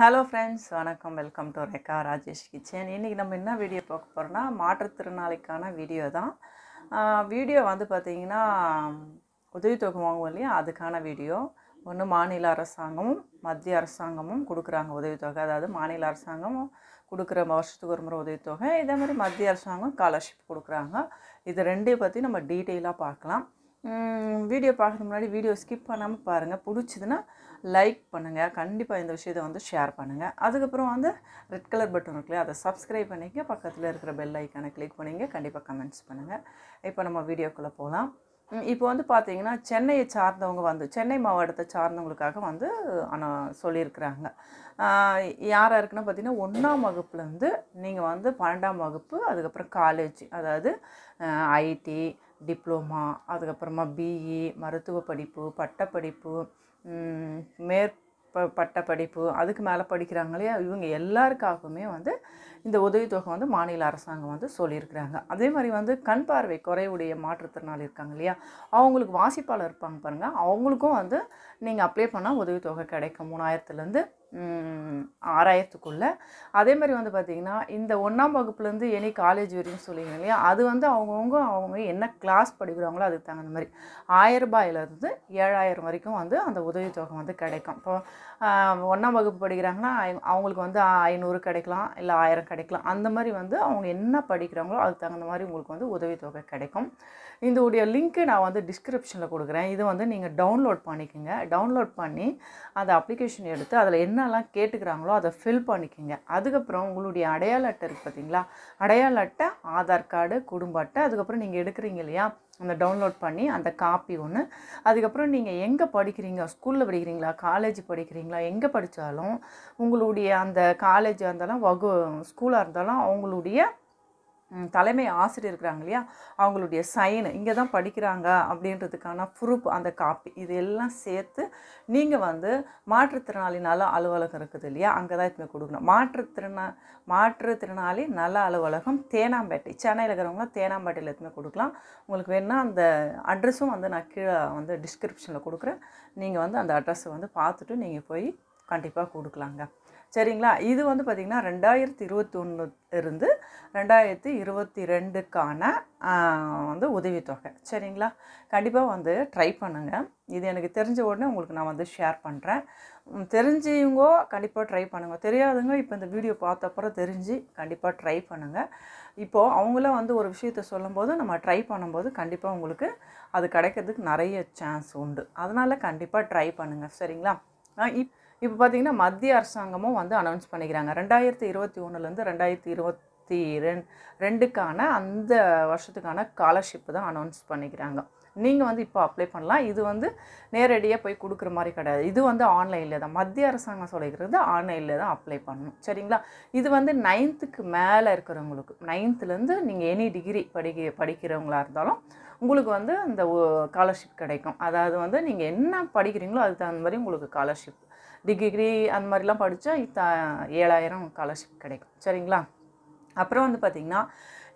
hello friends வணக்கம் welcome to Rekha Rajesh kitchen இன்றைக்கி நம்ம என்ன வீடியோ பார்க்க போகிறோன்னா மாற்றுத்திறனாளிக்கான வீடியோ தான் வீடியோ வந்து பார்த்திங்கன்னா உதவித்தொகை வாங்குவோம் இல்லையா அதுக்கான வீடியோ ஒன்று மாநில அரசாங்கமும் மத்திய அரசாங்கமும் கொடுக்குறாங்க உதவித்தொகை அதாவது மாநில அரசாங்கமும் கொடுக்குற வருஷத்துக்கு ஒரு முறை உதவித்தொகை இதே மாதிரி மத்திய அரசாங்கம் ஸ்காலர்ஷிப் கொடுக்குறாங்க இது ரெண்டையும் பற்றி நம்ம டீட்டெயிலாக பார்க்கலாம் வீடியோ பார்க்குறது முன்னாடி வீடியோ ஸ்கிப் பண்ணாமல் பாருங்கள் பிடிச்சதுன்னா லைக் பண்ணுங்கள் கண்டிப்பாக இந்த விஷயத்தை வந்து ஷேர் பண்ணுங்கள் அதுக்கப்புறம் வந்து ரெட் கலர் பட்டன் இருக்குல்லையா அதை சப்ஸ்கிரைப் பண்ணிக்க பக்கத்தில் இருக்கிற பெல் ஐக்கானை கிளிக் பண்ணிங்க கண்டிப்பாக கமெண்ட்ஸ் பண்ணுங்கள் இப்போ நம்ம வீடியோக்குள்ளே போகலாம் இப்போ வந்து பார்த்தீங்கன்னா சென்னையை சார்ந்தவங்க வந்து சென்னை மாவட்டத்தை சார்ந்தவங்களுக்காக வந்து ஆனால் சொல்லியிருக்கிறாங்க யாராக இருக்குன்னா பார்த்திங்கன்னா ஒன்றாம் வகுப்புலேருந்து நீங்கள் வந்து பன்னெண்டாம் வகுப்பு அதுக்கப்புறம் காலேஜ் அதாவது ஐடி டிப்ளோமா அதுக்கப்புறமா பிஇ e, மருத்துவ படிப்பு பட்டப்படிப்பு மேற் பட்ட பட்டப்படிப்பு அதுக்கு மேலே படிக்கிறாங்க இல்லையா இவங்க எல்லாருக்காகவுமே வந்து இந்த உதவித்தொகை வந்து மாநில அரசாங்கம் வந்து சொல்லியிருக்கிறாங்க அதே மாதிரி வந்து கண் பார்வை குறைவுடைய மாற்றுத்திறனாளி இருக்காங்க இல்லையா அவங்களுக்கு வாசிப்பாளர் இருப்பாங்க பாருங்கள் அவங்களுக்கும் வந்து நீங்கள் அப்ளை பண்ணால் உதவித்தொகை கிடைக்கும் மூணாயிரத்துலேருந்து ஆறாயிரத்துக்குள்ளே அதே மாதிரி வந்து பார்த்திங்கன்னா இந்த ஒன்றாம் வகுப்புலேருந்து எனி காலேஜ் வரையும் சொல்லிங்க இல்லையா அது வந்து அவங்கவுங்க அவங்க என்ன கிளாஸ் படிக்கிறாங்களோ அதுக்கு தகுந்த மாதிரி ஆயிரம் ரூபாயிலேருந்து ஏழாயிரம் வரைக்கும் வந்து அந்த உதவித்தொகை வந்து கிடைக்கும் இப்போ ஒன்றாம் வகுப்பு படிக்கிறாங்கன்னா அவங்களுக்கு வந்து ஐநூறு கிடைக்கலாம் இல்லை ஆயிரம் கிடைக்கலாம் அந்த மாதிரி வந்து அவங்க என்ன படிக்கிறாங்களோ அதுக்கு தகுந்த மாதிரி உங்களுக்கு வந்து உதவித்தொகை கிடைக்கும் இதோடைய லிங்க்கு நான் வந்து டிஸ்கிரிப்ஷனில் கொடுக்குறேன் இது வந்து நீங்கள் டவுன்லோட் பண்ணிக்கோங்க டவுன்லோட் பண்ணி அந்த அப்ளிகேஷன் எடுத்து அதில் என்னெல்லாம் கேட்டுக்கிறாங்களோ அதை ஃபில் பண்ணிக்கோங்க அதுக்கப்புறம் உங்களுடைய அடையாள அட்டை இருக்குது பார்த்தீங்களா அடையாள அட்டை ஆதார் கார்டு குடும்ப அட்டை அதுக்கப்புறம் நீங்கள் எடுக்கிறீங்க இல்லையா அந்த டவுன்லோட் பண்ணி அந்த காப்பி ஒன்று அதுக்கப்புறம் நீங்கள் எங்கே படிக்கிறீங்க ஸ்கூலில் படிக்கிறீங்களா காலேஜ் படிக்கிறீங்களா எங்கே படித்தாலும் உங்களுடைய அந்த காலேஜாக இருந்தாலும் வகு ஸ்கூலாக இருந்தாலும் அவங்களுடைய தலைமை ஆசிரியர் இருக்கிறாங்க இல்லையா அவங்களுடைய சைனு இங்கே தான் படிக்கிறாங்க அப்படின்றதுக்கான ப்ரூஃப் அந்த காப்பி இது எல்லாம் சேர்த்து நீங்கள் வந்து மாற்றுத்திறனாளி நல அலுவலகம் இருக்குது இல்லையா அங்கே தான் இப்போ கொடுக்கணும் மாற்றுத்திறனா மாற்றுத்திறனாளி நல அலுவலகம் தேனாம்பேட்டை சென்னையில் இருக்கிறவங்களாம் தேனாம்பேட்டையில் எத்தனை கொடுக்கலாம் உங்களுக்கு வேணால் அந்த அட்ரஸும் வந்து நான் கீழே வந்து டிஸ்கிரிப்ஷனில் கொடுக்குறேன் நீங்கள் வந்து அந்த அட்ரஸை வந்து பார்த்துட்டு நீங்கள் போய் கண்டிப்பாக கொடுக்கலாங்க சரிங்களா இது வந்து பார்த்திங்கன்னா ரெண்டாயிரத்தி இருந்து ரெண்டாயிரத்தி இருபத்தி ரெண்டுக்கான வந்து உதவித்தொகை சரிங்களா கண்டிப்பாக வந்து ட்ரை பண்ணுங்கள் இது எனக்கு தெரிஞ்ச உடனே உங்களுக்கு நான் வந்து ஷேர் பண்ணுறேன் தெரிஞ்சவங்க கண்டிப்பாக ட்ரை பண்ணுங்கள் தெரியாதவங்க இப்போ இந்த வீடியோ பார்த்த அப்புறம் தெரிஞ்சு கண்டிப்பாக ட்ரை பண்ணுங்கள் இப்போது அவங்களாம் வந்து ஒரு விஷயத்த சொல்லும்போது நம்ம ட்ரை பண்ணும்போது கண்டிப்பாக உங்களுக்கு அது கிடைக்கிறதுக்கு நிறைய சான்ஸ் உண்டு அதனால் கண்டிப்பாக ட்ரை பண்ணுங்கள் சரிங்களா இப் இப்போ பார்த்திங்கன்னா மத்திய அரசாங்கமும் வந்து அனௌன்ஸ் பண்ணிக்கிறாங்க ரெண்டாயிரத்தி இருபத்தி ஒன்றுலேருந்து ரெண்டாயிரத்தி இருபத்தி ரெண் ரெண்டுக்கான அந்த வருஷத்துக்கான ஸ்காலர்ஷிப்பு தான் அனௌன்ஸ் பண்ணிக்கிறாங்க நீங்கள் வந்து இப்போ அப்ளை பண்ணலாம் இது வந்து நேரடியாக போய் கொடுக்குற மாதிரி கிடையாது இது வந்து ஆன்லைனில் தான் மத்திய அரசாங்கம் சொல்லிக்கிறது ஆன்லைனில் தான் அப்ளை பண்ணணும் சரிங்களா இது வந்து நைன்த்துக்கு மேலே இருக்கிறவங்களுக்கு நைன்த்துலேருந்து நீங்கள் எனி டிகிரி படிக்க படிக்கிறவங்களா இருந்தாலும் உங்களுக்கு வந்து இந்த ஸ்காலர்ஷிப் கிடைக்கும் அதாவது வந்து நீங்கள் என்ன படிக்கிறீங்களோ அதுக்கு தகுந்த மாதிரி உங்களுக்கு ஸ்காலர்ஷிப் டிகிரி அந்த மாதிரிலாம் படித்தா இத்த ஏழாயிரம் ஸ்காலர்ஷிப் கிடைக்கும் சரிங்களா அப்புறம் வந்து பார்த்திங்கன்னா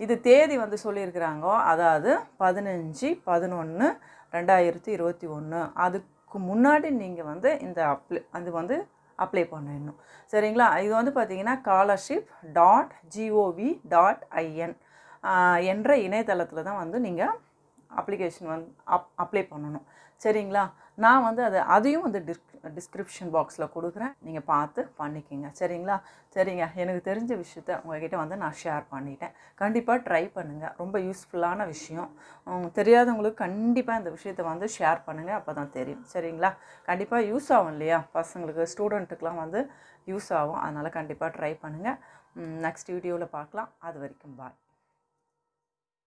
இது தேதி வந்து சொல்லியிருக்கிறாங்க அதாவது பதினஞ்சு பதினொன்று ரெண்டாயிரத்தி இருபத்தி ஒன்று அதுக்கு முன்னாடி நீங்கள் வந்து இந்த அப்ளை அது வந்து அப்ளை பண்ணிடணும் சரிங்களா இது வந்து பார்த்தீங்கன்னா scholarship dot G O V dot I N என்ற இணையதளத்தில் தான் வந்து நீங்கள் அப்ளிகேஷன் வந்து அப் அப்ளை பண்ணணும் சரிங்களா நான் வந்து அதை அதையும் வந்து டிஸ்க் டிஸ்கிரிப்ஷன் பாக்ஸில் கொடுக்குறேன் நீங்கள் பார்த்து பண்ணிக்கிங்க சரிங்களா சரிங்க எனக்கு தெரிஞ்ச விஷயத்த உங்ககிட்ட வந்து நான் ஷேர் பண்ணிட்டேன் கண்டிப்பாக ட்ரை பண்ணுங்கள் ரொம்ப யூஸ்ஃபுல்லான விஷயம் தெரியாதவங்களுக்கு கண்டிப்பாக இந்த விஷயத்த வந்து ஷேர் பண்ணுங்கள் அப்போ தான் தெரியும் சரிங்களா கண்டிப்பாக யூஸ் ஆகும் இல்லையா பசங்களுக்கு ஸ்டூடெண்ட்டுக்கெலாம் வந்து யூஸ் ஆகும் அதனால் கண்டிப்பாக ட்ரை பண்ணுங்கள் நெக்ஸ்ட் வீடியோவில் பார்க்கலாம் அது வரைக்கும் பாய்